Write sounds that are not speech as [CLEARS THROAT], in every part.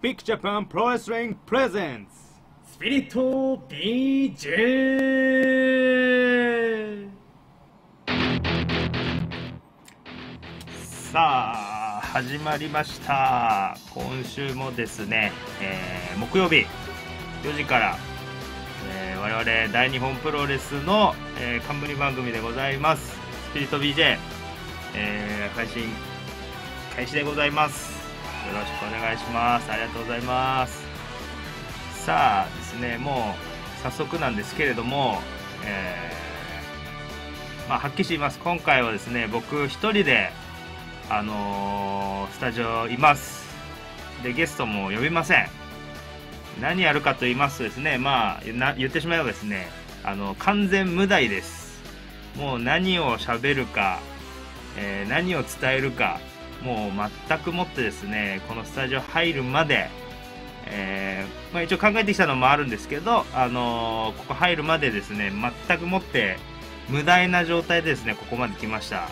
ビッグジャパンプロレスリングプレゼンツスピリット BJ さあ始まりました今週もですね、えー、木曜日4時から、えー、我々大日本プロレスの、えー、冠番組でございますスピリット BJ、えー、配信開始でございますよろしくお願いしますありがとうございますさあですねもう早速なんですけれども、えー、まあ、はっきり言います今回はですね僕1人であのー、スタジオいますでゲストも呼びません何やるかと言いますとですねまあ言ってしまえばですねあの完全無題ですもう何を喋るか、えー、何を伝えるかもう全くもってですねこのスタジオ入るまで、えー、まあ、一応考えてきたのもあるんですけど、あのー、ここ入るまでですね全くもって無駄な状態でですねここまで来ました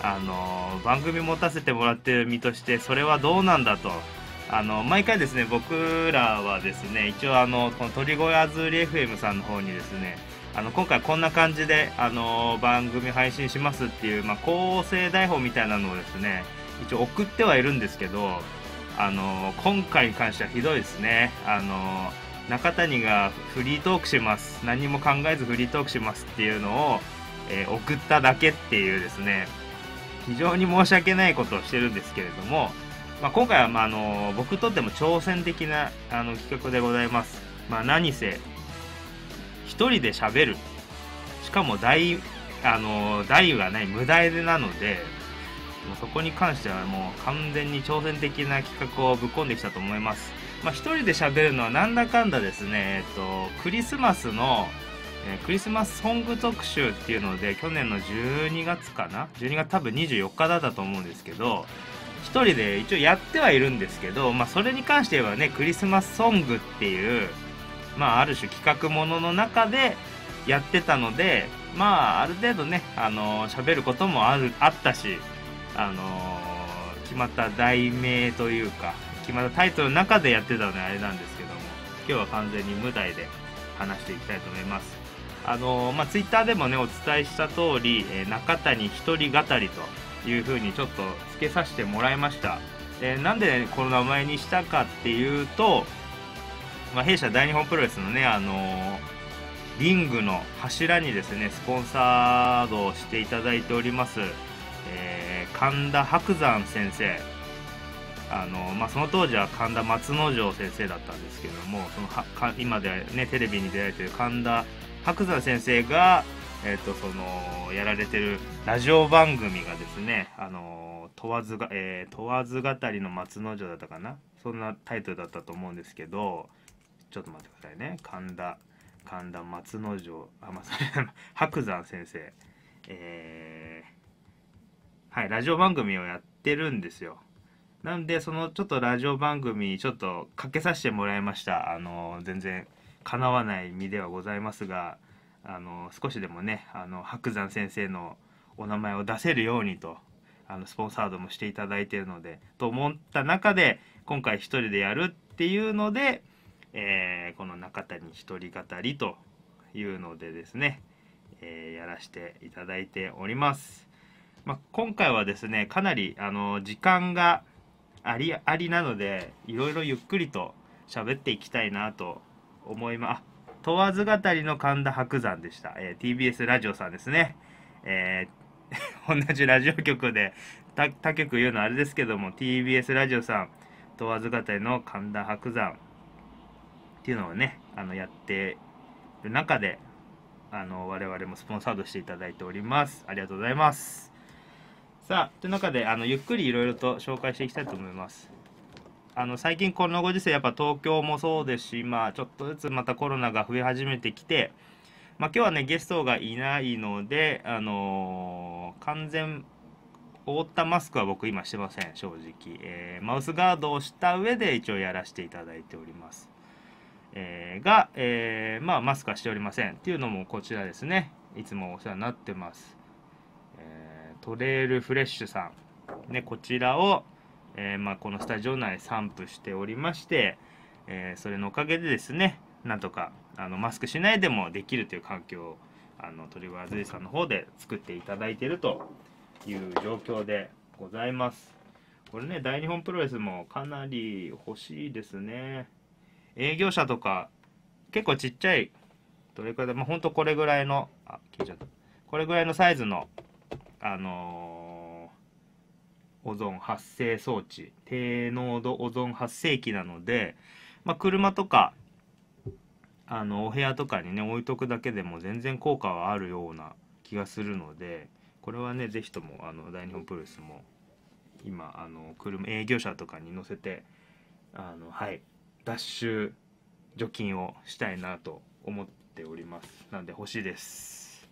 あのー、番組持たせてもらってる身としてそれはどうなんだとあの毎回ですね僕らはですね一応あのこの鳥越あズリ FM さんの方にですねあの今回こんな感じであの番組配信しますっていう、まあ、構成台本みたいなのをですね一応送ってはいるんですけど、あの今回に関してはひどいですね。あの中谷がフリートークします。何も考えずフリートークしますっていうのを、えー、送っただけっていうですね、非常に申し訳ないことをしてるんですけれども、まあ、今回は、まあ、あの僕にとっても挑戦的なあの企画でございます。まあ、何せ、一人で喋る。しかも大、あの、大がない、無題でなので、もうそこに関してはもう完全に挑戦的な企画をぶっ込んできたと思います。まあ、一人で喋るのはなんだかんだですね、えっと、クリスマスの、えー、クリスマスソング特集っていうので、去年の12月かな ?12 月多分24日だったと思うんですけど、一人で一応やってはいるんですけど、まあ、それに関してはね、クリスマスソングっていう、まあ、ある種企画ものの中でやってたので、まあ、ある程度ね、あのー、喋ることもある、あったし、あの決まった題名というか決まったタイトルの中でやってたのであれなんですけども今日は完全に無題で話していきたいと思います。あのまあ、ツイッターでもねお伝えした通り、えー、中谷一人語りというふうにちょっとつけさせてもらいました、えー、なんで、ね、この名前にしたかっていうと、まあ、弊社大日本プロレスのね、あのー、リングの柱にですねスポンサードをしていただいておりますえー、神田伯山先生あの、まあ、その当時は神田松之丞先生だったんですけどもそのは今で、ね、テレビに出られてる神田伯山先生が、えーと、とそのやられてるラジオ番組がですねあの問わずが、えー、問わず語りの松之丞だったかなそんなタイトルだったと思うんですけどちょっと待ってくださいね神田神田松之丞あ、まあ、それ白 [LAUGHS] 山先生えーはい、ラジオ番組をやってるんですよ。なんで、そのちょっとラジオ番組、ちょっとかけさせてもらいました。あの、全然叶わない身ではございますが、あの、少しでもね、あの、白山先生のお名前を出せるようにと、あの、スポンサードもしていただいているので、と思った中で、今回一人でやるっていうので、えー、この中谷一人語りというのでですね、えー、やらせていただいております。まあ、今回はですねかなりあの時間がありありなのでいろいろゆっくりと喋っていきたいなと思います問わず語りの神田伯山でした、えー、TBS ラジオさんですね、えー、[LAUGHS] 同じラジオ局で他局言うのあれですけども TBS ラジオさん問わず語りの神田伯山っていうのをねあのやってる中であの我々もスポンサードしていただいておりますありがとうございますさあという中であのゆっくりいろいろと紹介していきたいと思いますあの最近このご時世やっぱ東京もそうですしまあちょっとずつまたコロナが増え始めてきてまあ今日はねゲストがいないのであのー、完全覆ったマスクは僕今してません正直、えー、マウスガードをした上で一応やらせていただいておりますえー、が、えー、まあマスクはしておりませんっていうのもこちらですねいつもお世話になってますトレイルフレッシュさん、ね、こちらを、えー、まあ、このスタジオ内散布しておりまして、えー、それのおかげでですねなんとかあのマスクしないでもできるという環境をあのトリガーズイさんの方で作っていただいているという状況でございます。これね、大日本プロレスもかなり欲しいですね。営業者とか、結構ちっちゃい、どれくらいでまあ、ほんとこれぐらいの、あ、消えちゃった。これぐらいのサイズのあのー、オゾン発生装置低濃度オゾン発生器なので、まあ、車とかあのお部屋とかにね置いとくだけでも全然効果はあるような気がするのでこれはね是非ともあの大日本プロレスも今あの車営業車とかに乗せてあのはい脱臭除菌をしたいなと思っておりますなんで欲しいです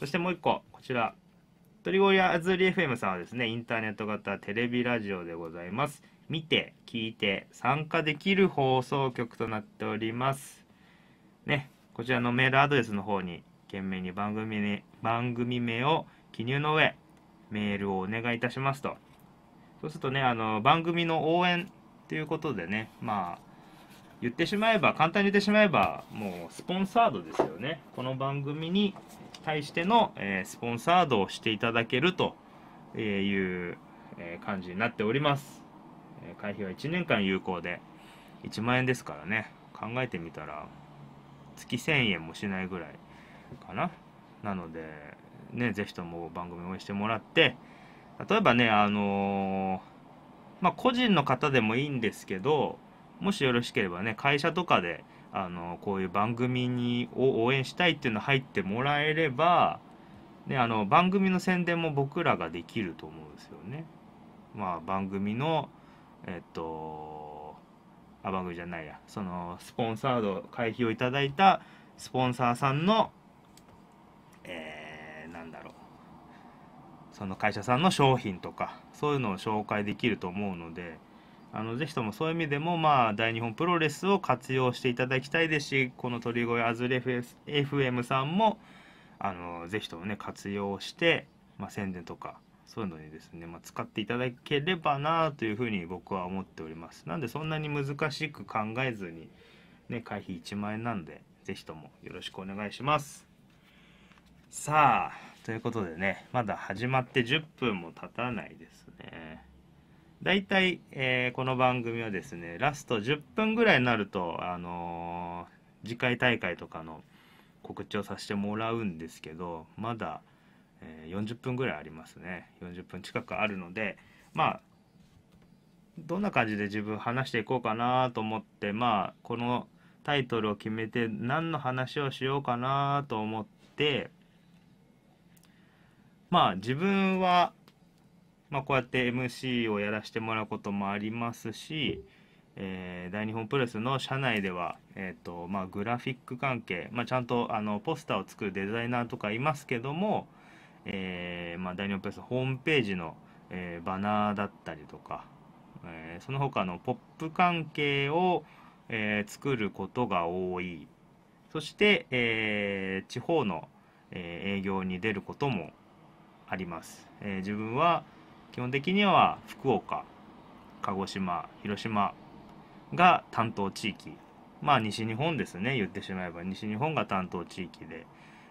そしてもう一個こちらゴリアズーリ FM さんはですね、インターネット型テレビラジオでございます。見て、聞いて、参加できる放送局となっております。ね、こちらのメールアドレスの方に、懸命に番組,、番組名を記入の上、メールをお願いいたしますと。そうするとね、あの、番組の応援ということでね、まあ、言ってしまえば簡単に言ってしまえばもうスポンサードですよねこの番組に、対しての、えスポンサードをしていただけるという、え感じになっております。会費は1年間有効で1万円ですからね考えてみたら月1000円もしないぐらいかななのでね是非とも番組応援してもらって例えばねあのー、まあ個人の方でもいいんですけどもしよろしければね会社とかであのこういう番組にを応援したいっていうの入ってもらえれば、ね、あの番組の宣伝も僕らができると思うんですよね。まあ、番組のえっとあ番組じゃないやそのスポンサード会費をいただいたスポンサーさんの、えー、なんだろうその会社さんの商品とかそういうのを紹介できると思うのであのぜひともそういう意味でも、まあ、大日本プロレスを活用していただきたいですし、この鳥越アズレ FM さんも、あのぜひともね、活用して、まあ、宣伝とか、そういうのにですね、まあ、使っていただければなというふうに僕は思っております。なんで、そんなに難しく考えずに、ね、会費1万円なんで、ぜひともよろしくお願いします。さあ、ということでね、まだ始まって10分も経たないですね。大体、えー、この番組はですね、ラスト10分ぐらいになると、あのー、次回大会とかの告知をさせてもらうんですけど、まだ、えー、40分ぐらいありますね。40分近くあるので、まあ、どんな感じで自分話していこうかなと思って、まあ、このタイトルを決めて何の話をしようかなと思って、まあ、自分は、まあ、こうやって MC をやらせてもらうこともありますし、えー、大日本プロレスの社内では、えーとまあ、グラフィック関係、まあ、ちゃんとあのポスターを作るデザイナーとかいますけども、えー、まあ、大日本プロレスホームページの、えー、バナーだったりとか、えその他のポップ関係を、え作ることが多いそして、え地方の、え営業に出ることもあります、え自分は基本的には福岡鹿児島広島が担当地域まあ西日本ですね言ってしまえば西日本が担当地域で、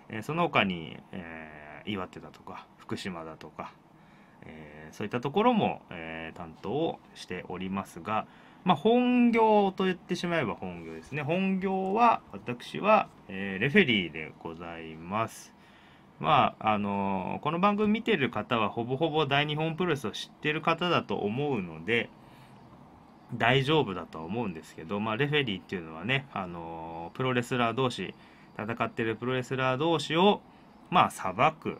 えー、その他に、えー、岩手だとか福島だとか、えー、そういったところも、え担当をしておりますが、まあ、本業と言ってしまえば本業ですね本業は私は、えレフェリーでございます。まあ、あのこの番組見てる方はほぼほぼ大日本プロレスを知ってる方だと思うので大丈夫だと思うんですけど、まあ、レフェリーっていうのはね、あのプロレスラー同士戦ってるプロレスラー同士をまあ裁く、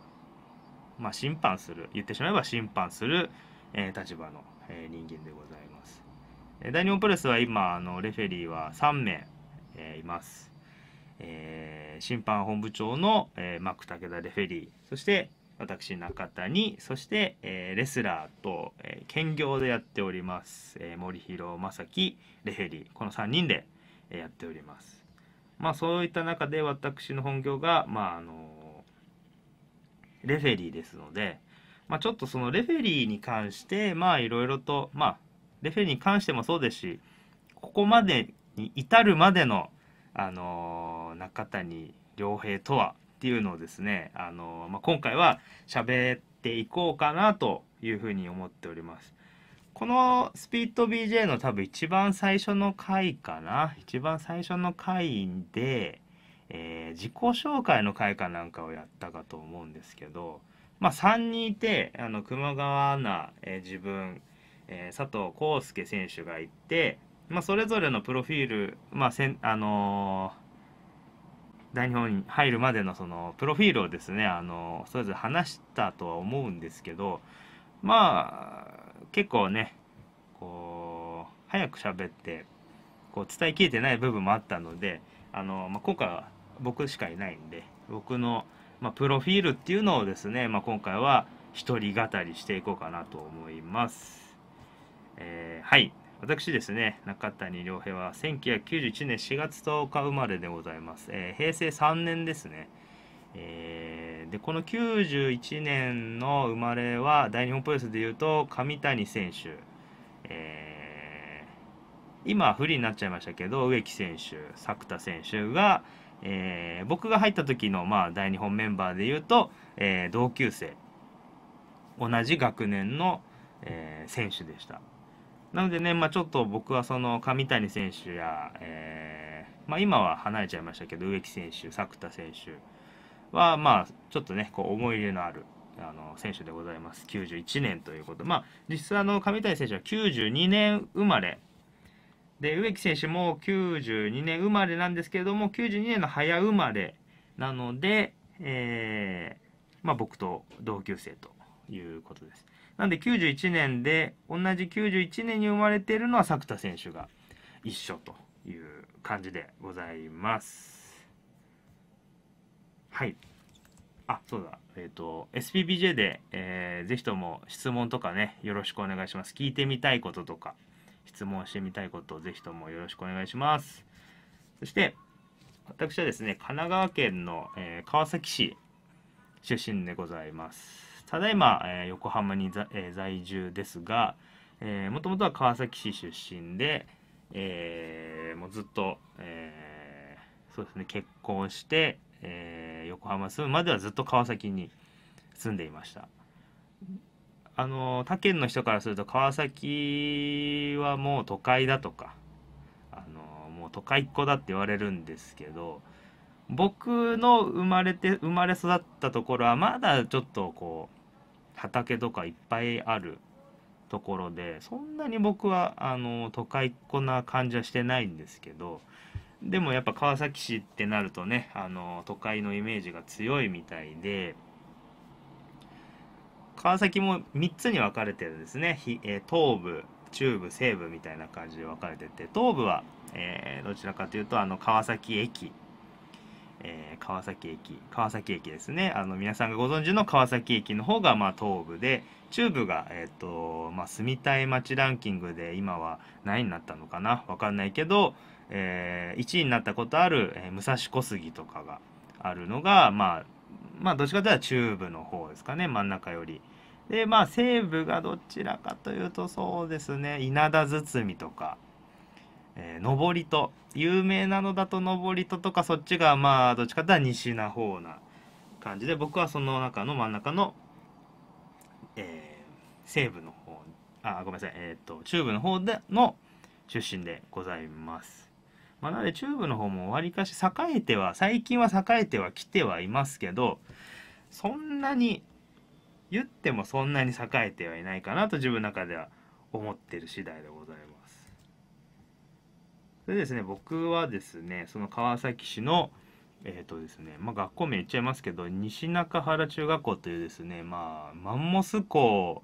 まあ、審判する言ってしまえば審判する、えー、立場の、えー、人間でございます、え大日本プロレスは今あのレフェリーは3名、えいますえー、審判本部長の、えー、マック武田レフェリーそして私中谷そして、えー、レスラーと、えー、兼業でやっております、えー、森弘正樹レフェリーこの3人で、えー、やっておりますまあそういった中で私の本業がまああのー、レフェリーですので、まあ、ちょっとそのレフェリーに関してまあいろいろとまあレフェリーに関してもそうですしここまでに至るまでのあの中谷良平とはっていうのをですね、あのまあ、今回は喋っていこうかなというふうに思っております。このスピット BJ の多分一番最初の回かな一番最初の回で、えー、自己紹介の回かなんかをやったかと思うんですけど、まあ、3人いてあの熊川アナ、えー、自分、えー、佐藤康介選手がいてまあ、それぞれのプロフィール、まあせんあのー、大日本に入るまでのそのプロフィールをですね、あのー、それぞれ話したとは思うんですけどまあ結構ねこう早く喋ってこう伝えきれてない部分もあったので、あのー、まあ、今回は僕しかいないんで僕の、まあ、プロフィールっていうのをですね、まあ、今回は一人語りしていこうかなと思います。えはい私ですね、中谷良平は1991年4月10日生まれでございます。えー、平成3年ですね。えー、で、この91年の生まれは、大日本プロレスでいうと、上谷選手、えー、今不利になっちゃいましたけど、植木選手、作田選手が、えー、僕が入った時の、まあ、大日本メンバーでいうと、えー、同級生同じ学年の、えー、選手でしたなのでね、まあ、ちょっと僕はその上谷選手や、えー、まあ、今は離れちゃいましたけど、植木選手、作田選手は、まあ、ちょっとね、こう思い入れのあるあの選手でございます。91年ということ。まあ、実際あの上谷選手は92年生まれ。で、植木選手も92年生まれなんですけれども、92年の早生まれなので、えー、まあ、僕と同級生ということです。なんで91年で同じ91年に生まれているのは作田選手が一緒という感じでございます。はい。あ、そうだ。えっ、ー、と、SPBJ で、えー、ぜひとも質問とかね、よろしくお願いします。聞いてみたいこととか、質問してみたいことをぜひともよろしくお願いします。そして、私はですね、神奈川県の、えー、川崎市出身でございます。ただいま、え横浜に在,、え在住ですが、えもともとは川崎市出身で、えー、もうずっと、えー、そうですね、結婚して、えー、横浜住むまではずっと川崎に住んでいました。あの他県の人からすると川崎はもう都会だとかあのもう都会っ子だって言われるんですけど僕の生まれて生まれ育ったところはまだちょっとこう、畑とかいっぱいあるところでそんなに僕はあの都会っ子な感じはしてないんですけどでもやっぱ川崎市ってなるとねあの都会のイメージが強いみたいで川崎も3つに分かれてるんですね、え東部中部西部みたいな感じで分かれてて東部は、えー、どちらかというとあの川崎駅えー、川崎駅川崎駅ですねあの皆さんがご存知の川崎駅の方がまあ東部で中部が、えーとまあ、住みたい街ランキングで今は何になったのかな分かんないけど、えー、1位になったことある、えー、武蔵小杉とかがあるのが、まあ、まあどっちかというと中部の方ですかね真ん中より。でまあ西部がどちらかというとそうですね稲田堤とか。えー、りと有名なのだと登戸とかそっちがまあどっちかっていうと西な方な感じで僕はその中の真ん中の、えー、西部の方あごめんなさいえっ、ー、と中部の方での出身でございます。まあ、なので中部の方もわりかし栄えては最近は栄えてはきてはいますけどそんなに言ってもそんなに栄えてはいないかなと自分の中では思ってる次第でございます。それですね僕はですねその川崎市のえっ、ー、とですねまあ、学校名言っちゃいますけど西中原中学校というですねまあマンモス校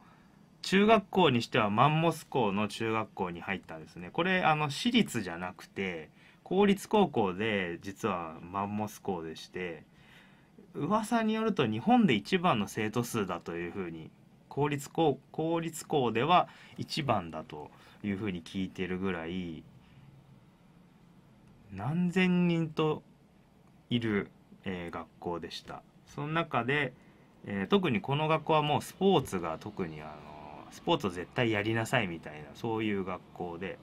中学校にしてはマンモス校の中学校に入ったんですねこれあの私立じゃなくて公立高校で実はマンモス校でして噂によると日本で一番の生徒数だというふうに公立校公立校では一番だというふうに聞いてるぐらい何千人といる、えー、学校でしたその中で、えー、特にこの学校はもうスポーツが特にあのスポーツを絶対やりなさいみたいなそういう学校で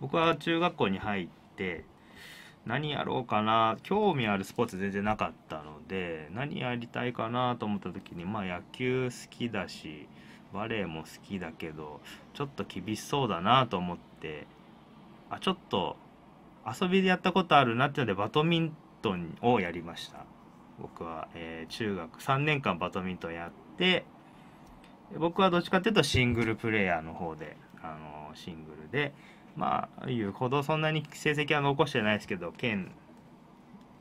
僕は中学校に入って何やろうかな興味あるスポーツ全然なかったので何やりたいかなと思った時にまあ野球好きだしバレエも好きだけどちょっと厳しそうだなと思ってあちょっと遊びでやったことあるなってのでバドミントンをやりました僕は、えー、中学3年間バドミントンやって僕はどっちかっていうとシングルプレーヤーの方で、あのー、シングルでまあ言うほどそんなに成績は残してないですけど県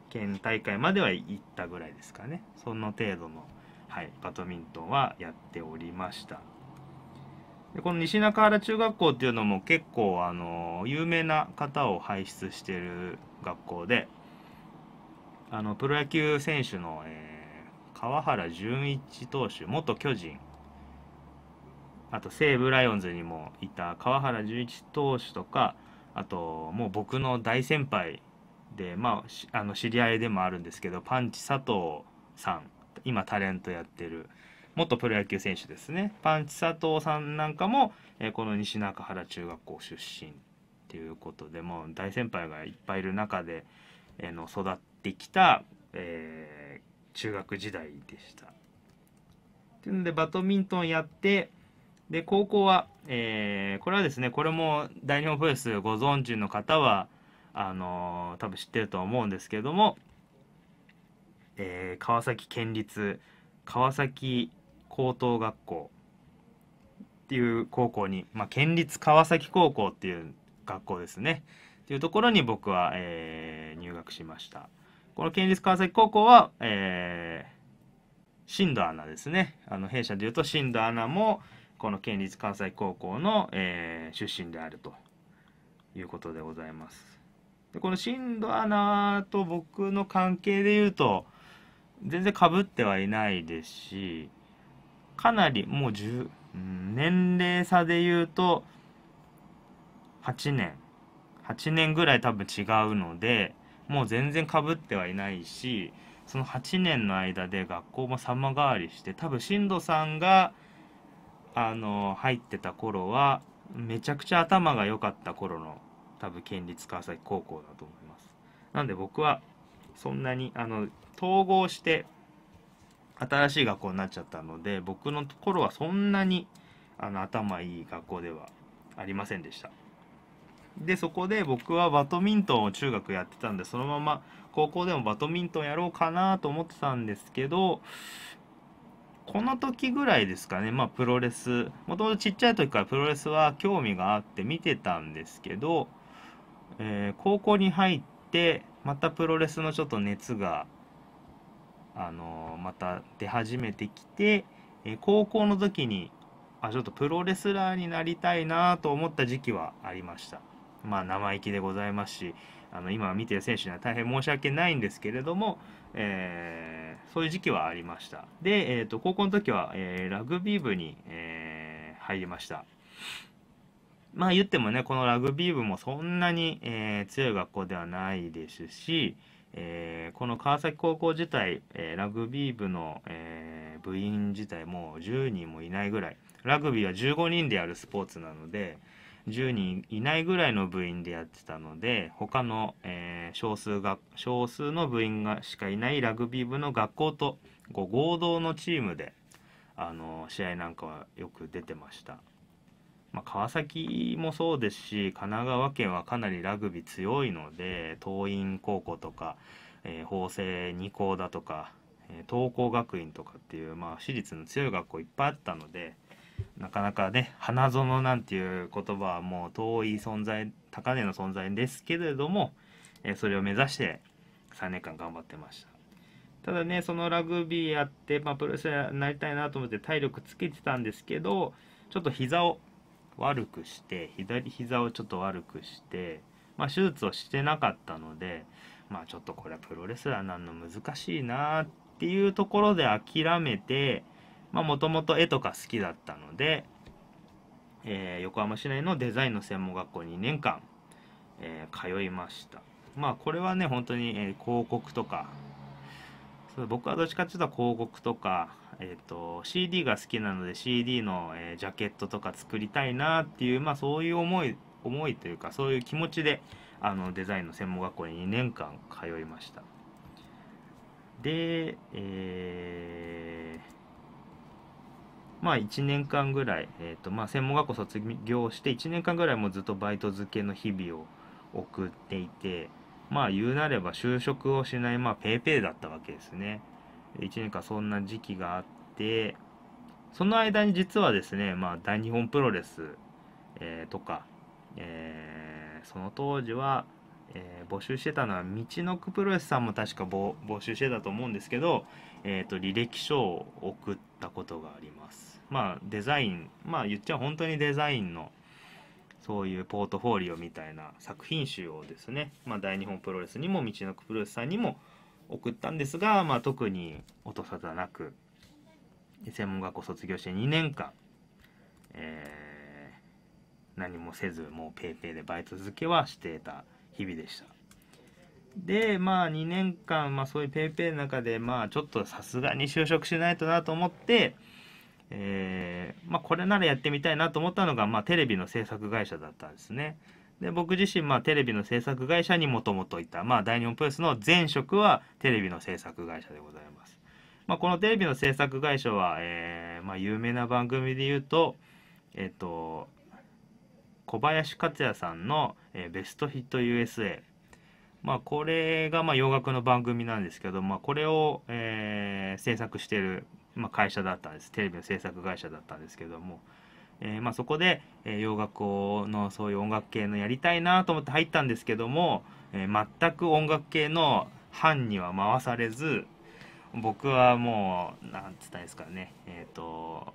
県大会までは行ったぐらいですかねその程度の、はい、バドミントンはやっておりました。でこの西中原中学校っていうのも結構あの有名な方を輩出してる学校であのプロ野球選手の、えー、川原淳一投手元巨人あと西武ライオンズにもいた川原淳一投手とかあともう僕の大先輩でまああの知り合いでもあるんですけどパンチ佐藤さん今タレントやってる元プロ野球選手ですねパンチ佐藤さんなんかも、えー、この西中原中学校出身っていうことでもう大先輩がいっぱいいる中で、えー、の育ってきた、えー、中学時代でした。っていうのでバドミントンやってで高校は、えー、これはですねこれも大日本プロレスご存知の方はあのー、多分知ってると思うんですけども、えー、川崎県立川崎高等学校っていう高校に、まあ、県立川崎高校っていう学校ですねっていうところに僕は、えー、入学しましたこの県立川崎高校は、えー、新度アナですねあの弊社でいうと新度アナもこの県立川崎高校の、えー、出身であるということでございますでこの新度アナと僕の関係でいうと全然かぶってはいないですしかなりもう10、年齢差で言うと、8年、8年ぐらい多分違うので、もう全然かぶってはいないし、その8年の間で学校も様変わりして、多分進藤さんが、あの、入ってた頃は、めちゃくちゃ頭が良かった頃の、多分県立川崎高校だと思います。なんで僕は、そんなに、あの、統合して、新しい学校になっちゃったので僕のところはそんなにあの頭いい学校ではありませんでしたでそこで僕はバドミントンを中学やってたんでそのまま高校でもバドミントンやろうかなと思ってたんですけどこの時ぐらいですかねまあプロレスもともとちっちゃい時からプロレスは興味があって見てたんですけど、えー、高校に入ってまたプロレスのちょっと熱があのまた出始めてきて、え高校の時にあちょっとプロレスラーになりたいなと思った時期はありました。まあ、生意気でございますしあの今見てる選手には大変申し訳ないんですけれども、えー、そういう時期はありましたで、えーと、高校の時は、えー、ラグビー部に、えー、入りましたまあ言ってもねこのラグビー部もそんなに、え強い学校ではないですし、えー、この川崎高校自体、えー、ラグビー部の、えー、部員自体もう10人もいないぐらいラグビーは15人でやるスポーツなので10人いないぐらいの部員でやってたので他の、え少数が少数の部員がしかいないラグビー部の学校とこう合同のチームであの試合なんかはよく出てました。まあ、川崎もそうですし神奈川県はかなりラグビー強いので桐蔭高校とか、えー、法政二高だとか、えー、東光学院とかっていう、まあ、私立の強い学校いっぱいあったのでなかなかね花園なんていう言葉はもう遠い存在高値の存在ですけれども、えー、それを目指して3年間頑張ってました。ただねそのラグビーやって、まあ、プロレスラーになりたいなと思って体力つけてたんですけどちょっと膝を悪くして左膝をちょっと悪くして、まあ、手術をしてなかったので、まあ、ちょっとこれはプロレスラーなんの難しいなっていうところで諦めてもともと絵とか好きだったので、えー、横浜市内のデザインの専門学校2年間、えー、通いましたまあこれはね本当に、えー、広告とか僕はどっちかっていうと広告とかえーと、CD が好きなので CD の、えー、ジャケットとか作りたいなっていう、まあ、そういう思い思いというかそういう気持ちであのデザインの専門学校に2年間通いましたで、えー、まあ1年間ぐらい、えーとまあ、専門学校卒業して1年間ぐらいもずっとバイト漬けの日々を送っていてまあ言うなれば就職をしない、まあ、ペイペイだったわけですね1年間そんな時期があってその間に実はですね、まあ、大日本プロレス、えー、とか、えー、その当時は、えー、募集してたのは道のくプロレスさんも確か募集してたと思うんですけど、えーと、履歴書を送ったことがあります。まあデザインまあ言っちゃ本当にデザインのそういうポートフォーリオみたいな作品集をですね、まあ、大日本プロレスにも道のくプロレスさんにも、送ったんですが、まあ、特に音沙汰なく専門学校卒業して2年間、えー、何もせずもう PayPay でバイト続けはしていた日々でしたでまあ2年間、まあ、そういう PayPay の中でまあちょっとさすがに就職しないとなと思って、えー、まあ、これならやってみたいなと思ったのが、まあ、テレビの制作会社だったんですねで僕自身まあテレビの制作会社にもともといた、まあ、大日本プロレスの前職はテレビの制作会社でございます、まあ、このテレビの制作会社は、えーまあ、有名な番組で言うとえっ、と小林克也さんの、えー「ベストヒット USA」まあこれがまあ洋楽の番組なんですけど、まあ、これを、えー、制作してる、まあ、会社だったんですテレビの制作会社だったんですけども、えー、まあ、そこで、え洋楽のそういう音楽系のやりたいなと思って入ったんですけども、え全く音楽系の班には回されず僕はもうなんつったんですかねえっ、ー、と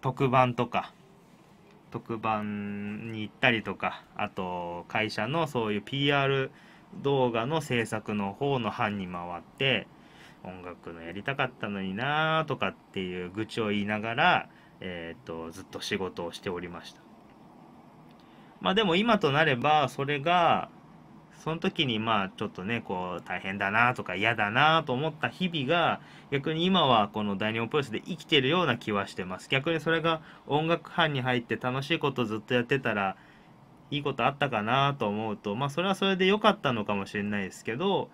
特番とか特番に行ったりとかあと会社のそういう PR 動画の制作の方の班に回って音楽のやりたかったのになーとかっていう愚痴を言いながらえー、っと、ずっと仕事をしておりました。まあでも今となれば、それが、その時にまあちょっとね、こう大変だなとか嫌だなと思った日々が、逆に今はこの大日本プロレスで生きてるような気はしてます。逆にそれが音楽班に入って楽しいことずっとやってたら、いいことあったかなと思うと、まあそれはそれで良かったのかもしれないですけど、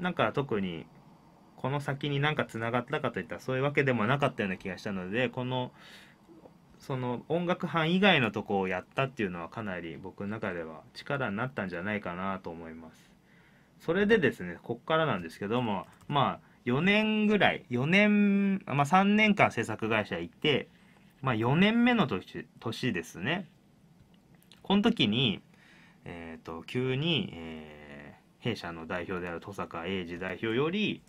なんか特にこの先に何かつながったかといったらそういうわけでもなかったような気がしたのでこのその音楽班以外のとこをやったっていうのはかなり僕の中では力になったんじゃないかなと思います。それでですねこっからなんですけどもまあ4年ぐらい4年、まあ、3年間制作会社行って、まあ、4年目の年年ですねこの時に、えーと急に、えー、弊社の代表である登坂英二代表より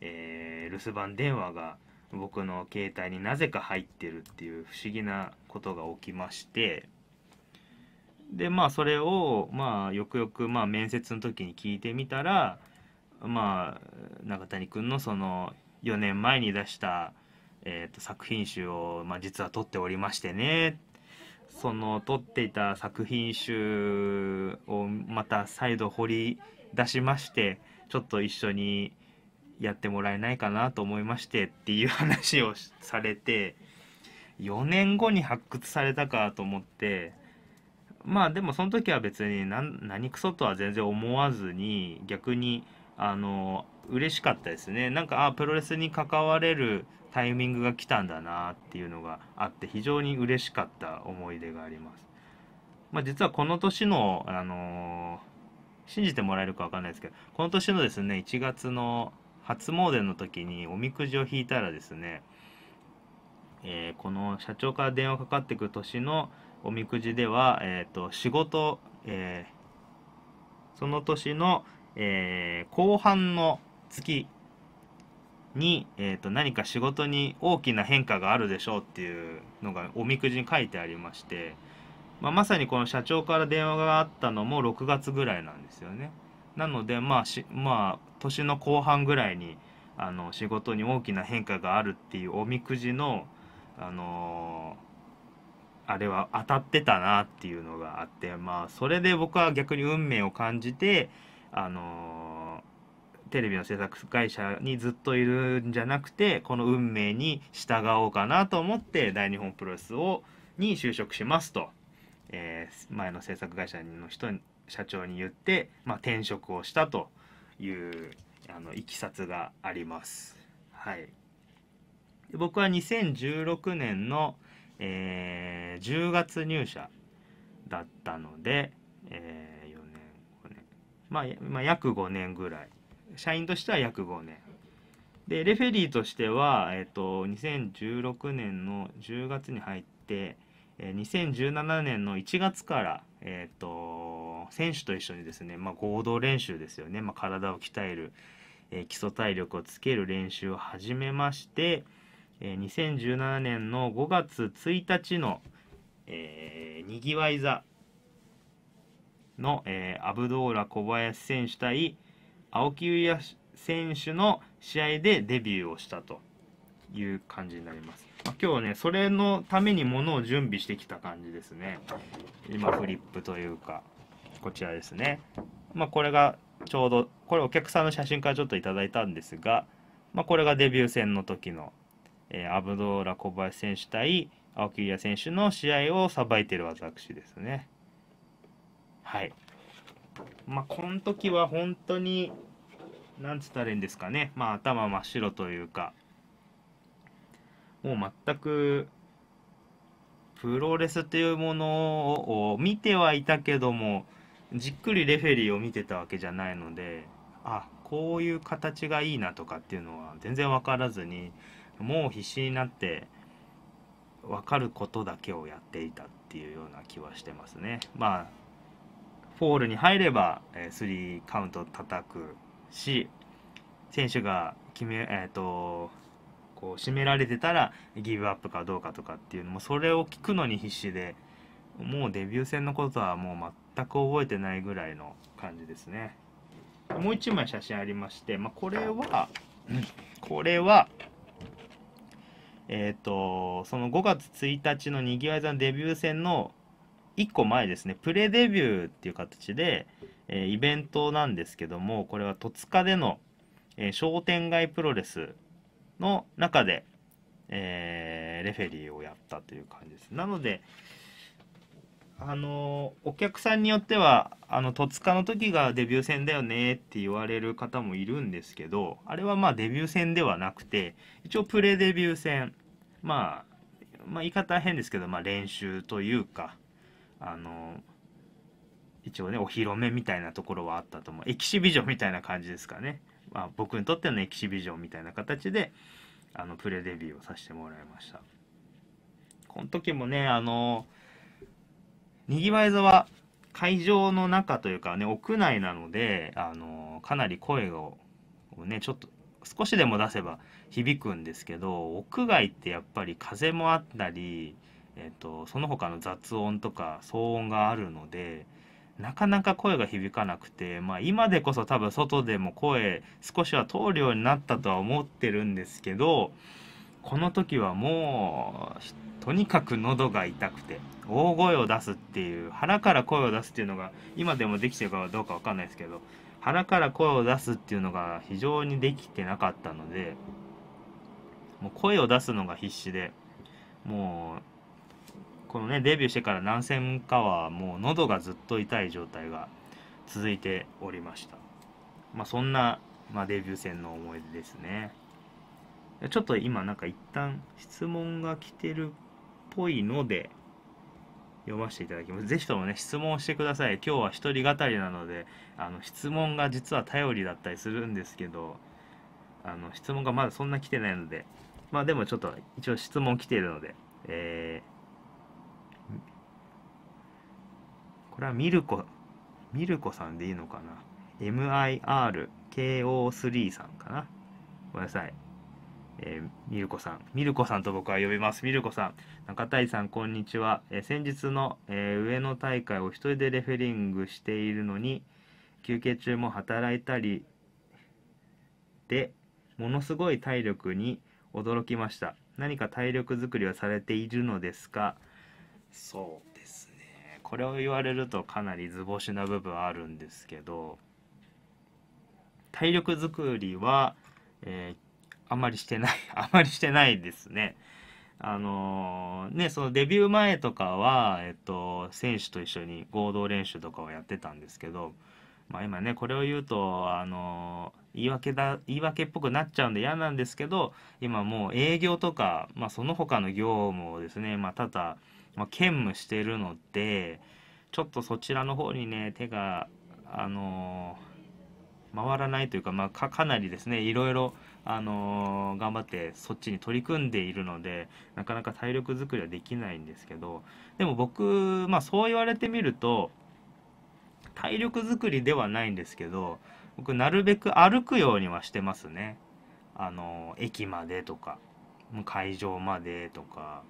えー、留守番電話が僕の携帯になぜか入ってるっていう不思議なことが起きましてでまあそれをまあよくよくまあ面接の時に聞いてみたらまあ中谷君のその4年前に出した、えー、と作品集を、まあ、実は撮っておりましてねその撮っていた作品集をまた再度掘り出しましてちょっと一緒に。やってもらえないかなと思いましてっていう話をされて4年後に発掘されたかと思ってまあでもその時は別に何クソとは全然思わずに逆にあの嬉しかったですねなんかあプロレスに関われるタイミングが来たんだなっていうのがあって非常に嬉しかった思い出があります。まあ、実はこの年の、あのー、信じてもらえるか分かんないですけどこの年のですね1月の初詣の時におみくじを引いたらですね、えー、この社長から電話かかってくる年のおみくじでは、えーと、仕事、えー、その年の、えー、後半の月に、えーと、と何か仕事に大きな変化があるでしょうっていうのがおみくじに書いてありまして、まあ、まさにこの社長から電話があったのも6月ぐらいなんですよね。なので、まあし、まあ、年の後半ぐらいにあの仕事に大きな変化があるっていうおみくじの、あのー、あれは当たってたなっていうのがあって、まあ、それで僕は逆に運命を感じて、あのー、テレビの制作会社にずっといるんじゃなくてこの運命に従おうかなと思って大日本プロレスをに就職しますと、えー、前の制作会社の人に社長に言って、まあ、転職をしたというあのいきさつがあります。はい、で僕は2016年の、えー、10月入社だったので、えー、4年5年、まあ、まあ約5年ぐらい社員としては約5年でレフェリーとしては、えーと、と2016年の10月に入って、えー、2017年の1月から、えーと選手と一緒にですね、まあ、合同練習ですよね、まあ、体を鍛える、えー、基礎体力をつける練習を始めまして、えー、2017年の5月1日の、えー、にぎわい座の、えー、アブドーラ小林選手対青木優也選手の試合でデビューをしたという感じになります。まあ、今日はね、それのためにものを準備してきた感じですね。今、フリップというか。こちらですね。まあ、これがちょうど、これお客さんの写真からちょっといただいたんですが、まあ、これがデビュー戦の時の、えー、アブドーラ小林選手対青木優選手の試合をさばいてる私ですね。はい。まあ、この時は本当に、なんつったらいいんですかね、まあ、頭真っ白というか、もう全く、プロレスというものを見てはいたけども、じっくりレフェリーを見てたわけじゃないのであこういう形がいいなとかっていうのは全然分からずにもう必死になって分かることだけをやっていたっていうような気はしてますね。まあフォールに入れば、えー、3カウント叩くし選手が決め、えーと、とこう締められてたらギブアップかどうかとかっていうのもそれを聞くのに必死でもうデビュー戦のことはもう全く全く覚えてないぐらいの感じですねもう1枚写真ありまして、まあ、これは [CLEARS THROAT] これはえっ、ー、とその5月1日のにぎわい座のデビュー戦の1個前ですねプレデビューっていう形で、えー、イベントなんですけどもこれは戸塚での、えー、商店街プロレスの中で、えレフェリーをやったという感じですなので、あのお客さんによってはあの戸塚の時がデビュー戦だよねって言われる方もいるんですけどあれはまあデビュー戦ではなくて一応プレデビュー戦、まあ、まあ言い方変ですけど、まあ、練習というかあの一応ねお披露目みたいなところはあったと思うエキシビジョンみたいな感じですかね、まあ、僕にとってのエキシビジョンみたいな形であのプレデビューをさせてもらいましたこの時もねあのにぎわい座は会場の中というかね、屋内なので、あのかなり声をね、ちょっと少しでも出せば響くんですけど、屋外ってやっぱり風もあったり、えっと、その他の雑音とか騒音があるので、なかなか声が響かなくて、まあ、今でこそ多分外でも声少しは通るようになったとは思ってるんですけどこの時はもうとにかく喉が痛くて大声を出すっていう腹から声を出すっていうのが今でもできてるかどうかわかんないですけど腹から声を出すっていうのが非常にできてなかったのでもう声を出すのが必死でもうこのねデビューしてから何戦かはもう喉がずっと痛い状態が続いておりましたまあそんな、まあ、デビュー戦の思い出ですねちょっと今なんか一旦質問が来てるぽいので読ませていただきます。ぜひともね、質問してください。今日は一人語りなので、あの質問が実は頼りだったりするんですけど、あの質問がまだそんな来てないので、まあでもちょっと一応質問来ているので、えー、これはミルコ、ミルコさんでいいのかな ?MIRKO3 さんかなごめんなさい。えー、みるこさん。ミルコさんと僕は呼びます。ミルコさん。中谷さん、こんにちは。えー、先日の、えー、上野大会を一人でレフェリングしているのに、休憩中も働いたりで、ものすごい体力に驚きました。何か体力づくりはされているのですかそうですね。これを言われるとかなり図星な部分はあるんですけど、体力づくりは、えーあんまりしてない [LAUGHS] あんまりしてないですね。あのー、ね、そのデビュー前とかは、えっと、選手と一緒に合同練習とかをやってたんですけど、まあ、今ねこれを言うと、あのー、言い訳だ言い訳っぽくなっちゃうんで嫌なんですけど今もう営業とか、まあ、その他の業務をですね、まあ、ただ、まあ、兼務してるのでちょっとそちらの方にね手が、あのー、回らないというか、まあ、かかなりですねいろいろ。あのー、頑張ってそっちに取り組んでいるのでなかなか体力づくりはできないんですけどでも僕、まあ、そう言われてみると体力づくりではないんですけど僕なるべく歩くようにはしてますね。あのー、駅までとか会場までとか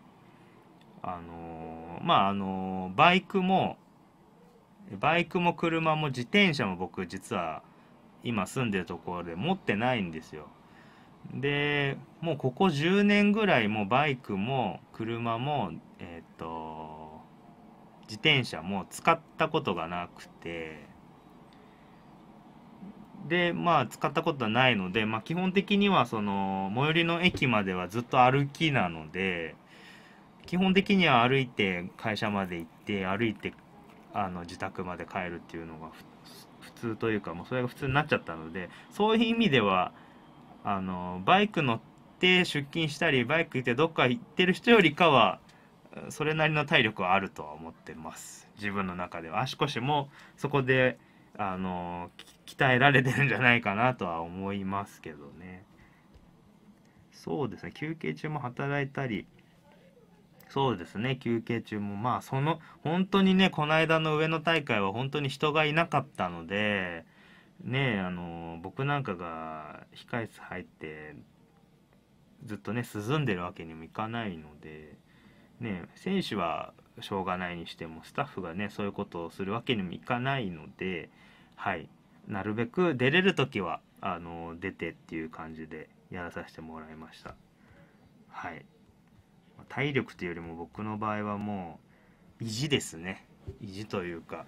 あのー、まああのバイクもバイクも車も自転車も僕実は今住んでるところで持ってないんですよでもうここ10年ぐらいもバイクも車も、えーと、と自転車も使ったことがなくてでまあ使ったことはないので、まあ、基本的にはその最寄りの駅まではずっと歩きなので基本的には歩いて会社まで行って歩いてあの自宅まで帰るっていうのが普通というかもうそれが普通になっちゃったのでそういう意味では。あのバイク乗って出勤したりバイクってどっか行ってる人よりかはそれなりの体力はあるとは思ってます自分の中では足腰もそこであの鍛えられてるんじゃないかなとは思いますけどねそうですね休憩中も働いたりそうですね休憩中もまあその本当にねこの間の上野大会は本当に人がいなかったのでねあの僕なんかが控え室入ってずっとね涼んでるわけにもいかないので、ね、選手はしょうがないにしてもスタッフがねそういうことをするわけにもいかないので、はい、なるべく出れる時はあの出てっていう感じでやらさせてもらいました。はい体力というよりも僕の場合はもう意地ですね意地というか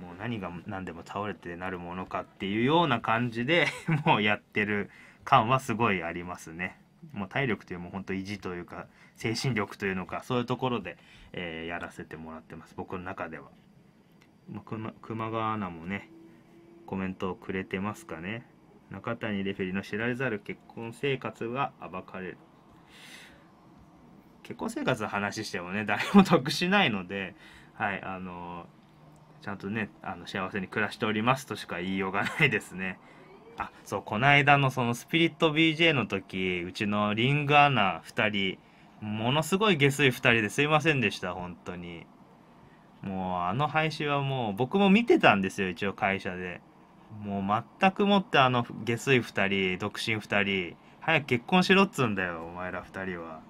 もう何が何でも倒れてなるものかっていうような感じで [LAUGHS] もうやってる感はすごいありますね。もう体力というもうほんと意地というか精神力というのかそういうところで、えー、やらせてもらってます僕の中では、まあ、熊熊川アナもねコメントをくれてますかね中谷レフェリーの知られざる結婚生活が暴かれる結婚生活の話してもね誰も得しないのではいあのーちゃんとね、あの幸せに暮らしておりますとしか言いようがないですね。あ、そう、こないだのそのスピリット BJ の時、うちのリングアナ2人、ものすごい下水2人ですいませんでした、本当に。もうあの配信はもう僕も見てたんですよ、一応会社で。もう全くもってあの下水2人、独身2人、早く結婚しろっつうんだよ、お前ら2人は。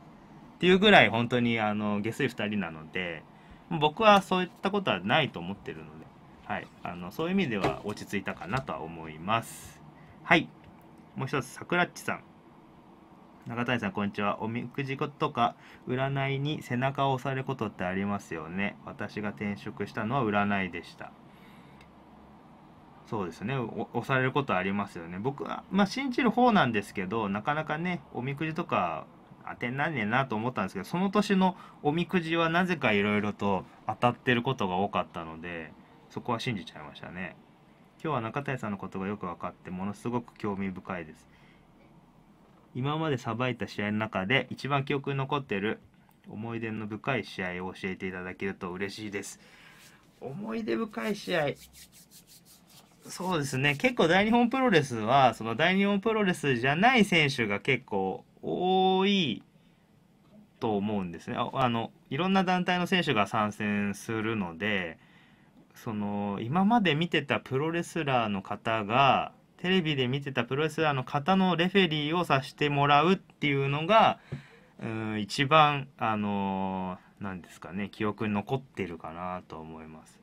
っていうぐらい本当にあの下水2人なので、僕はそういったことはないと思ってるので、はい、あのそういう意味では落ち着いたかなとは思いますはいもう一つ桜っちさん中谷さんこんにちはおみくじとか占いに背中を押されることってありますよね私が転職したのは占いでしたそうですね押されることありますよね僕は、まあ、信じる方なんですけどなかなかねおみくじとか当てになんねえなと思ったんですけどその年のおみくじはなぜかいろいろと当たってることが多かったのでそこは信じちゃいましたね今日は中谷さんのことがよく分かってものすごく興味深いです今までさばいた試合の中で一番記憶に残ってる思い出の深い試合を教えていただけると嬉しいです思い出深い試合そうですね結構大日本プロレスはその大日本プロレスじゃない選手が結構多いと思うんですねああのいろんな団体の選手が参戦するのでその今まで見てたプロレスラーの方がテレビで見てたプロレスラーの方のレフェリーをさしてもらうっていうのがうん一番あの何ですかね記憶に残ってるかなと思います。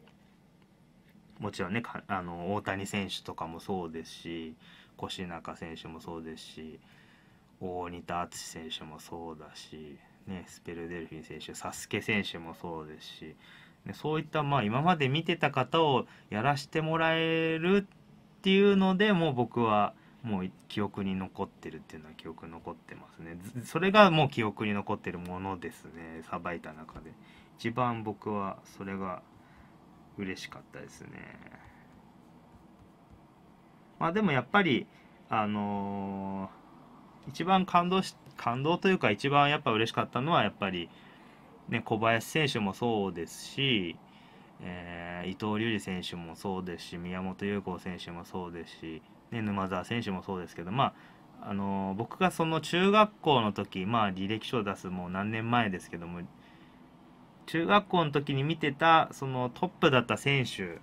もちろんねあの大谷選手とかもそうですし越中選手もそうですし。大仁田敦選手もそうだし、ね、スペルデルフィン選手サスケ選手もそうですし、ね、そういったまあ今まで見てた方をやらしてもらえるっていうのでもう僕はもう記憶に残ってるっていうのは記憶に残ってますねそれがもう記憶に残ってるものですねさばいた中で一番僕はそれが嬉しかったですねまあでもやっぱりあのー一番感動し感動というか一番やっぱ嬉しかったのはやっぱり、ね、小林選手もそうですし、えー、伊藤隆二選手もそうですし宮本優子選手もそうですし、ね、沼澤選手もそうですけど、まああのー、僕がその中学校の時、まあ、履歴書を出すもう何年前ですけども中学校の時に見てたそのトップだった選手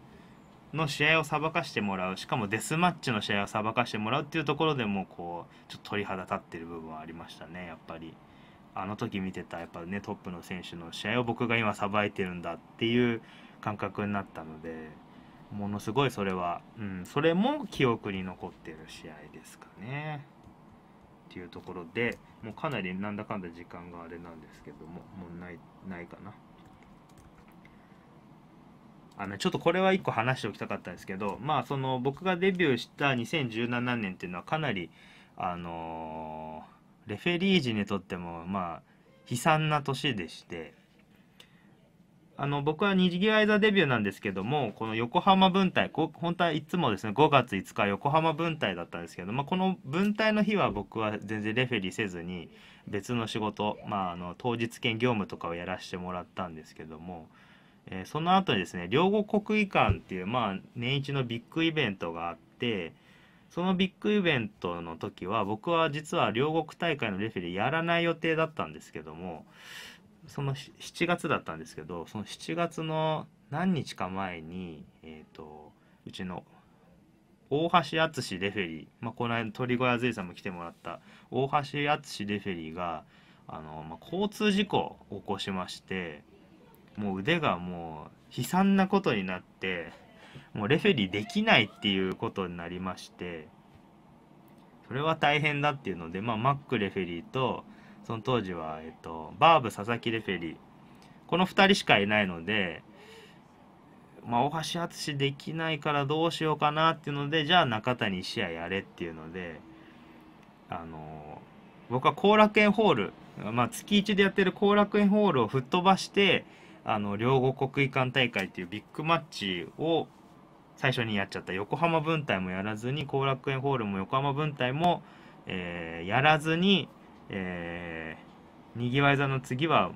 の試合を裁かしてもらうしかもデスマッチの試合を裁かしてもらうっていうところでもこうちょっと鳥肌立ってる部分はありましたねやっぱりあの時見てたやっぱねトップの選手の試合を僕が今さばいてるんだっていう感覚になったのでものすごいそれは、うん、それも記憶に残ってる試合ですかね。っていうところでもうかなりなんだかんだ時間があれなんですけどももうないないかな。あのちょっとこれは1個話しておきたかったんですけど、まあ、その僕がデビューした2017年っていうのはかなり、あのー、レフェリー時にとっても、まあ、悲惨な年でして。あの僕はにぎわい座デビューなんですけどもこの横浜分隊本当はいつもですね5月5日横浜分隊だったんですけど、まあ、この分隊の日は僕は全然レフェリーせずに別の仕事、まあ、あの当日券業務とかをやらせてもらったんですけども、えー、その後にですね両国国技館っていう、まあ、年一のビッグイベントがあってそのビッグイベントの時は僕は実は両国大会のレフェリーやらない予定だったんですけどもその7月だったんですけどその7月の何日か前に、えーと、うちの大橋敦レフェリー、まあ、この間鳥小屋隋さんも来てもらった大橋敦レフェリーがあの、まあ、交通事故を起こしましてもう腕がもう悲惨なことになってもうレフェリーできないっていうことになりましてそれは大変だっていうので、まあ、マックレフェリーとその当時は、えっと、バーブ佐々木レフェリーこの2人しかいないので、まあ、大橋淳できないからどうしようかなっていうのでじゃあ中谷試合やれっていうのであの僕は後楽園ホール、まあ、月1でやってる後楽園ホールを吹っ飛ばしてあの両国国技館大会っていうビッグマッチを最初にやっちゃった横浜分隊もやらずに後楽園ホールも横浜分隊も、えー、やらずに、えー、にぎわい座の次は、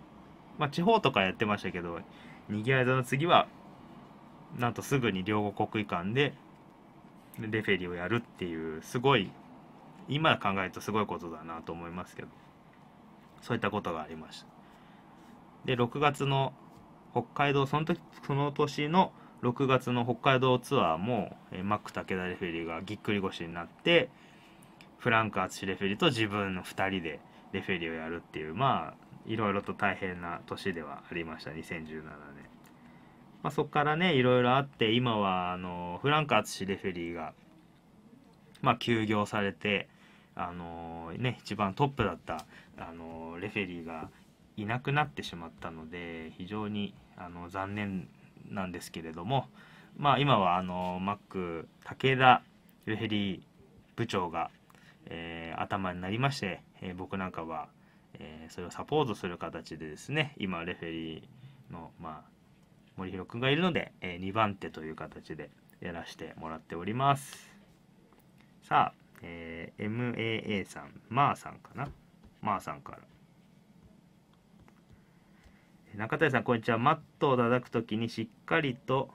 まあ、地方とかやってましたけどにぎわい座の次はなんとすぐに両国国技館でレフェリーをやるっていうすごい今考えるとすごいことだなと思いますけどそういったことがありました。で6月の北海道その時その年の6月の北海道ツアーも、えー、マック武田レフェリーがぎっくり腰になってフランク淳レフェリーと自分の2人でレフェリーをやるっていうまあいろいろと大変な年ではありました2017年、まあ、そこからねいろいろあって今はあのフランク淳レフェリーが、まあ、休業されてあのー、ね一番トップだった、あのー、レフェリーがいなくなってしまったので非常にあの残念なんですけれども、まあ、今はあのマック武田ルヘリ部長が、えー、頭になりまして、えー、僕なんかは、えー、それをサポートする形でですね今レフェリーの、まあ、森弘君がいるので、え2番手という形でやらせてもらっておりますさあ、え MAA さんマーさんかなマーさんから中谷さん、こんにちは。マットを叩くときにしっかりと、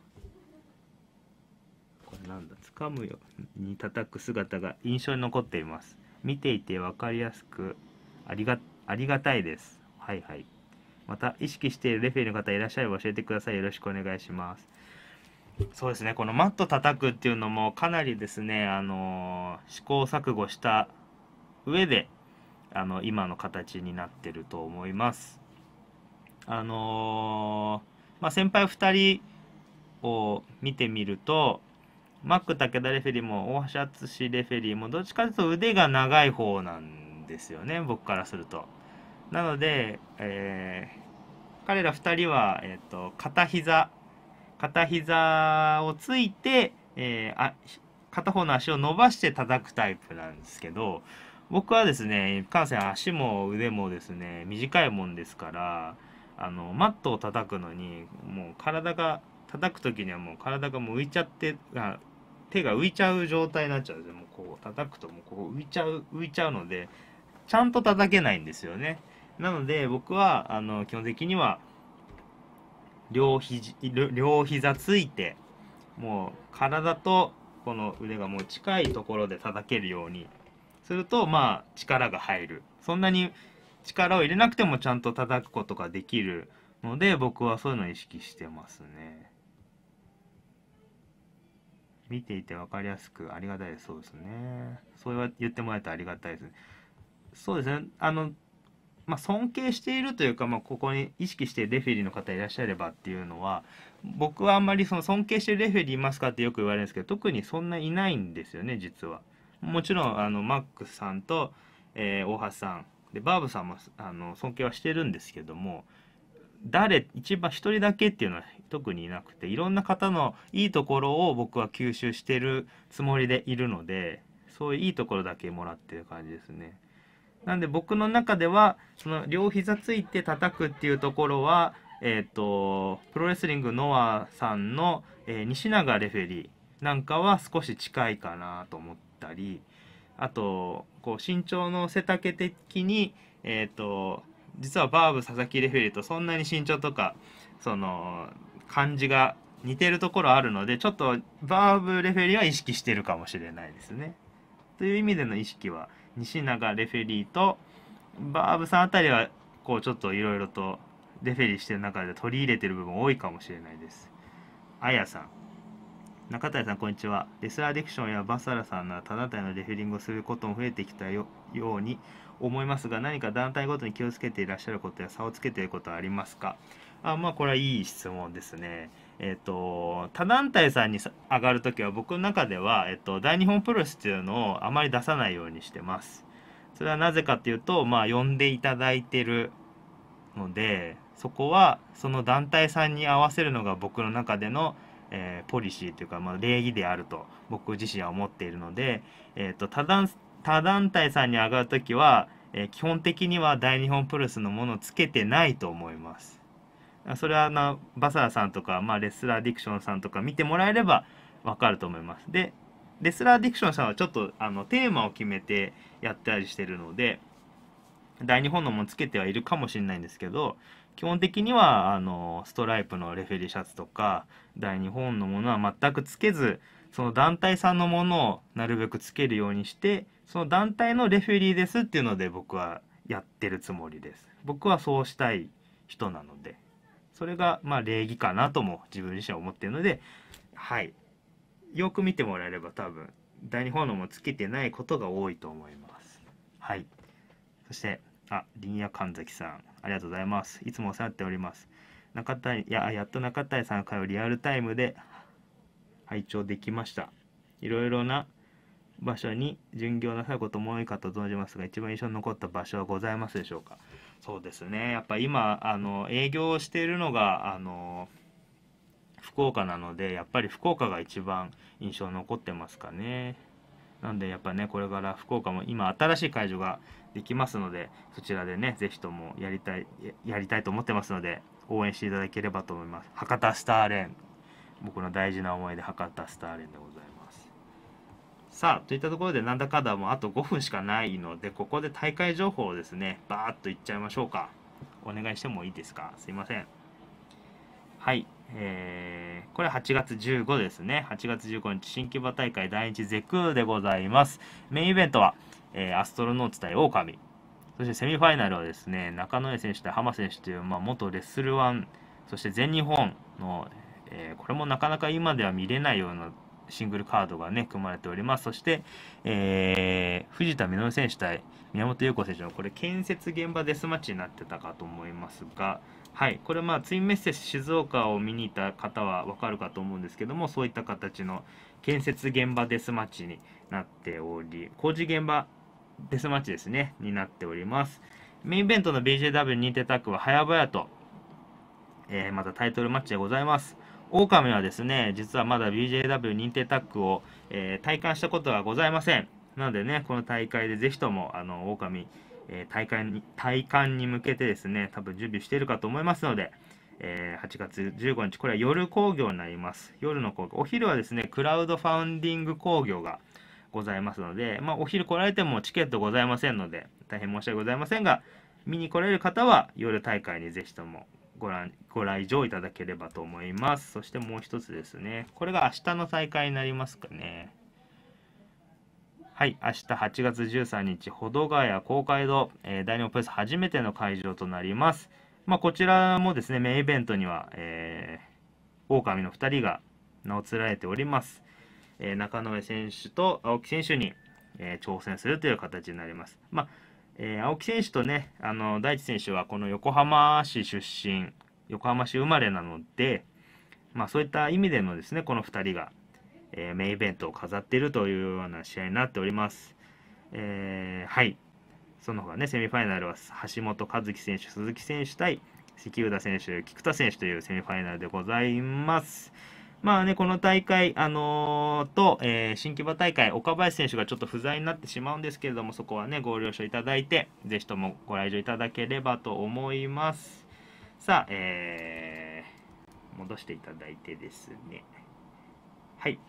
これなんだ、掴むように叩く姿が印象に残っています。見ていて分かりやすくありが、ありがたいです。はいはい。また、意識しているレフェリーの方いらっしゃれば教えてください。よろしくお願いします。そうですね、このマット叩くっていうのもかなりですね、あのー、試行錯誤した上で、あの、今の形になってると思います。あのー、まあ、先輩2人を見てみるとマック武田レフェリーも大橋敦レフェリーもどっちかというと腕が長い方なんですよね僕からすると。なので、えー、彼ら2人は、えーと、と片膝片膝をついて、えー、あ片方の足を伸ばして叩くタイプなんですけど僕はですね関西足も腕もですね短いもんですから。あのマットを叩くのにもう体が叩く時にはもう体がもう浮いちゃってあ手が浮いちゃう状態になっちゃうんですよもうこう叩くともうここ浮いちゃう浮いちゃうのでちゃんと叩けないんですよねなので僕はあの基本的には両肘両膝ついてもう体とこの腕がもう近いところで叩けるようにするとまあ力が入るそんなに力を入れなくてもちゃんと叩くことができるので僕はそういうのを意識してますね見ていて分かりやすくありがたいですそうですねそうは言ってもらえたらありがたいですそうですねあのまあ、尊敬しているというか、まあ、ここに意識してレフェリーの方いらっしゃればっていうのは僕はあんまりその尊敬してるレフェリーいますかってよく言われるんですけど特にそんないないんですよね実は。もちろんあのマックスさんと、えー、大橋さんでバーブさんもあの尊敬はしてるんですけども誰一番一人だけっていうのは特にいなくていろんな方のいいところを僕は吸収してるつもりでいるのでそういういいところだけもらってる感じですね。なんで僕の中ではその両膝ついて叩くっていうところは、えーと、プロレスリングノアさんの、えー、西永レフェリーなんかは少し近いかなと思ったりあとこう身長の背丈的に、えーと、実はバーブ佐々木レフェリーとそんなに身長とかその感じが似てるところあるのでちょっとバーブレフェリーは意識してるかもしれないですね。という意味での意識は西永レフェリーとバーブさんあたりはこうちょっといろいろとレフェリーしてる中で取り入れてる部分多いかもしれないです。あやさん中谷さん、こんにちは。レスラーディクションやバサラさんなら他団体のレフェリングをすることも増えてきたように思いますが、何か団体ごとに気をつけていらっしゃることや差をつけていることはありますかあまあ、これはいい質問ですね。えっ、ー、と、他団体さんに上がるときは、僕の中では、えっ、ー、と、大日本プロレスっていうのをあまり出さないようにしてます。それはなぜかっていうと、まあ、呼んでいただいてるので、そこは、その団体さんに合わせるのが僕の中での、えー、ポリシーというか、まあ、礼儀であると僕自身は思っているので、えーと、他団他団体さんに上がる時は、えー、基本的には大日本プロレスのものをつけてないと思います。それはなバサラさんとか、まあ、レスラーディクションさんとか見てもらえればわかると思います。でレスラーディクションさんはちょっとあのテーマを決めてやったりしてるので大日本のもつけてはいるかもしれないんですけど基本的にはあのストライプのレフェリーシャツとか大日本のものは全くつけずその団体さんのものをなるべくつけるようにしてその団体のレフェリーですっていうので僕はやってるつもりです僕はそうしたい人なのでそれがまあ礼儀かなとも自分自身は思ってるのではいよく見てもらえれば多分大日本のもつけてないことが多いと思いますはいそしてあ林ア神崎さんありがとうございます。いつもお世話になっております。中谷、いや、やっと中谷さんの会をリアルタイムで拝聴できました。いろいろな場所に巡業なさることも多いかと存じますが、一番印象に残った場所はございますでしょうか。そうですね。やっぱ今、あの、営業しているのが、あの、福岡なので、やっぱり福岡が一番印象に残ってますかね。なんでやっぱねこれから福岡も今新しい会場ができますのでそちらでね是非ともやりたいやりたいと思ってますので応援していただければと思います博多スターレン僕の大事な思い出博多スターレンでございますさあといったところでなんだかんだもうあと5分しかないのでここで大会情報をですねバーッといっちゃいましょうかお願いしてもいいですかすいませんはいえー、これ8月15ですね。8月15日、新木場大会第1ゼクでございます。メインイベントは、えー、アストロノーツ対オオカミ。そしてセミファイナルはですね、中野江選手対浜選手という、まあ、元レッスルワン、そして全日本の、えー、これもなかなか今では見れないようなシングルカードがね、組まれております。そして、えー、藤田実選手対宮本優子選手の、これ、建設現場デスマッチになってたかと思いますが、はい、これまあツインメッセージ静岡を見に行った方は分かるかと思うんですけどもそういった形の建設現場デスマッチになっており工事現場デスマッチですねになっておりますメインイベントの BJW 認定タッグは早々と、えー、またタイトルマッチでございますオオカミはですね実はまだ BJW 認定タッグを、えー、体感したことはございませんなのでねこの大会でぜひともあのオオカミえ大会に、大会に向けてですね、多分準備しているかと思いますので、え8月15日、これは夜工業になります。夜の工業。お昼はですね、クラウドファウンディング工業がございますので、まあ、お昼来られてもチケットございませんので、大変申し訳ございませんが、見に来られる方は夜大会にぜひともご覧ご来場いただければと思います。そしてもう一つですね、これが明日の大会になりますかね。はい、明日8月13日、保土ヶ谷公会堂、えー、大日本プロレス初めての会場となります。まあ、こちらもですね、メインイベントには、えー、狼の2人が名を連ねております。えー、中野選手と青木選手に、えー、挑戦するという形になります。まあ、えー、青木選手とね、あの大地選手はこの横浜市出身、横浜市生まれなので、まあ、そういった意味でのですね、この2人がえー、メインイベントを飾っているというような試合になっております。えー、はい。その他ね、セミファイナルは橋本和樹選手、鈴木選手対関浦選手、菊田選手というセミファイナルでございます。まあね、この大会、あのー、と、えー、新木場大会、岡林選手がちょっと不在になってしまうんですけれども、そこはね、ご了承いただいて、ぜひともご来場いただければと思います。さあ、えー、戻していただいてですね。はい。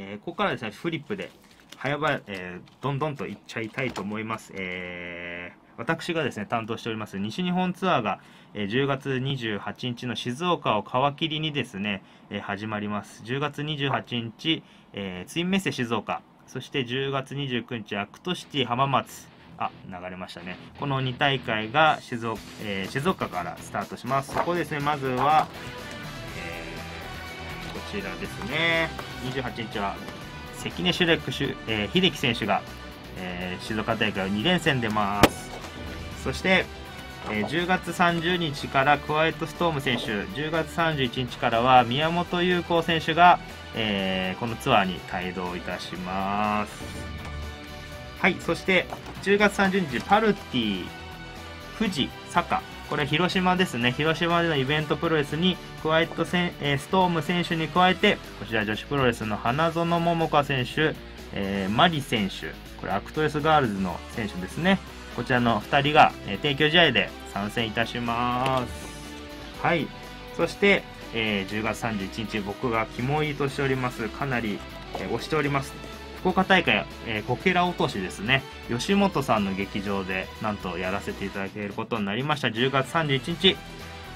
えー、ここからですね、フリップで、早々、えー、どんどんといっちゃいたいと思います。えー、私がですね、担当しております西日本ツアーが、え10月28日の静岡を皮切りにですね、え始まります。10月28日、えツインメッセ静岡、そして10月29日、アクトシティ浜松、あ、流れましたね。この2大会が静岡,、えー、静岡からスタートします。そこですね、まずは、えー、こちらですね。28日は関根シュレック、えー、秀樹選手が、えー、静岡大会を2連戦出ますそして、えー、10月30日からクワイエットストーム選手10月31日からは宮本優子選手が、えー、このツアーに帯同いたしますはいそして10月30日パルティ富士坂これ広島ですね。広島でのイベントプロレスに、クワイトせん、えー、ストーム選手に加えて、こちら女子プロレスの花園桃花選手、えー、マリ選手、これアクトレスガールズの選手ですね。こちらの2人が、えー、提供試合で参戦いたします。はい。そして、えー、10月31日僕が肝入りとしております。かなり、え押しております。福岡大会、えー、こけら落としですね、吉本さんの劇場で、なんとやらせていただけることになりました。10月31日、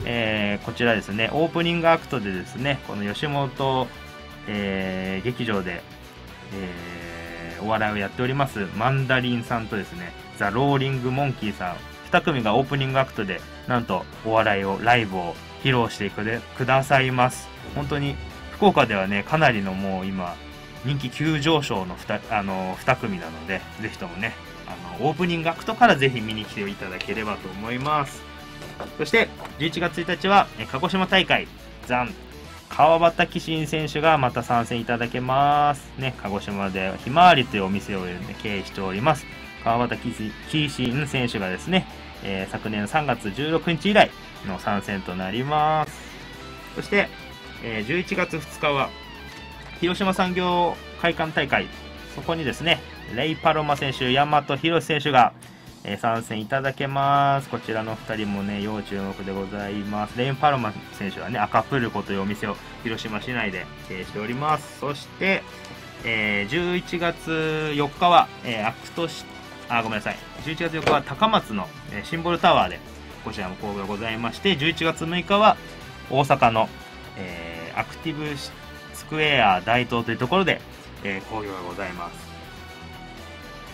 えー、こちらですね、オープニングアクトでですね、この吉本、えー、劇場で、えー、お笑いをやっております、マンダリンさんとですね、ザ・ローリング・モンキーさん、2組がオープニングアクトで、なんとお笑いを、ライブを披露してくださいます。本当に、福岡ではね、かなりのもう今、人気急上昇の 2, あの2組なのでぜひともねあのオープニングアクトからぜひ見に来ていただければと思いますそして11月1日は鹿児島大会残川端紀信選手がまた参戦いただけます。ね、鹿児島でひまわりというお店を、経営しております。川端紀信選手がですね、えー、昨年3月16日以来の参戦となります。そして、えー、11月2日は広島産業会館大会、そこにですね、レイ・パロマ選手、大和宏選手が、えー、参戦いただけます。こちらの2人もね、要注目でございます。レイン・パロマ選手はね、赤プルコというお店を広島市内で経営しております。そして、えー、11月4日は、えー、アクトシ、あ、ごめんなさい。11月4日は高松の、えシンボルタワーで、こちらも工業ございまして、11月6日は大阪の、えアクティブシスクエア大東というところで、えー、好評がございます。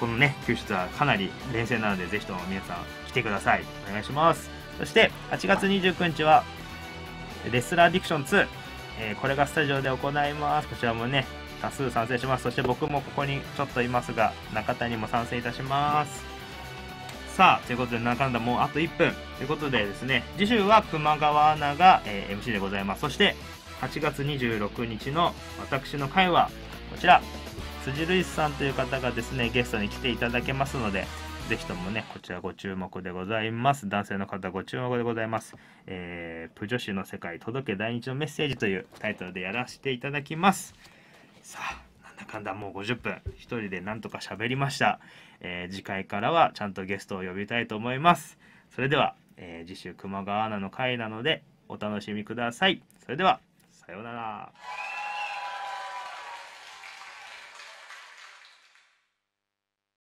このね、救出はかなり冷静なので、ぜひとも皆さん来てください。お願いします。そして、8月29日は、レスラーディクション2、えー、これがスタジオで行います。こちらもね、多数賛成します。そして僕もここにちょっといますが、中谷も賛成いたします。さあ、ということで、中んだもうあと1分。ということでですね、次週は熊川アナが、えー、MC でございます。そして、8月26日の私の回はこちら辻ルイスさんという方がですねゲストに来ていただけますのでぜひともねこちらご注目でございます男性の方ご注目でございます、えー、プ女子の世界届け第日のメッセージというタイトルでやらせていただきますさあなんだかんだもう50分1人でなんとか喋りました、えー、次回からはちゃんとゲストを呼びたいと思いますそれでは、えー、次週熊川アナの回なのでお楽しみくださいそれではさようなら。